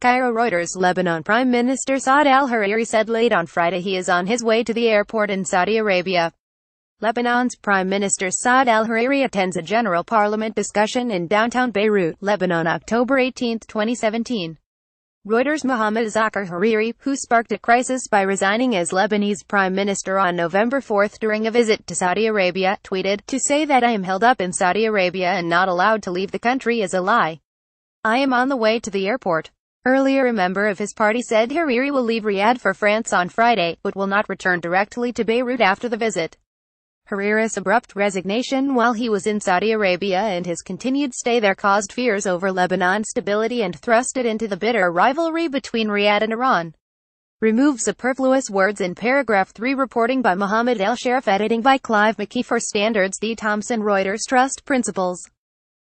Cairo Reuters Lebanon Prime Minister Saad al-Hariri said late on Friday he is on his way to the airport in Saudi Arabia. Lebanon's Prime Minister Saad al-Hariri attends a general parliament discussion in downtown Beirut, Lebanon October 18, 2017. Reuters Mohammad Zakir Hariri, who sparked a crisis by resigning as Lebanese Prime Minister on November 4 during a visit to Saudi Arabia, tweeted, To say that I am held up in Saudi Arabia and not allowed to leave the country is a lie. I am on the way to the airport. Earlier a member of his party said Hariri will leave Riyadh for France on Friday, but will not return directly to Beirut after the visit. Hariri's abrupt resignation while he was in Saudi Arabia and his continued stay there caused fears over Lebanon's stability and thrust it into the bitter rivalry between Riyadh and Iran. Remove superfluous words in paragraph 3 reporting by Mohammed El Sharif editing by Clive McKee for Standards D. Thompson Reuters Trust Principles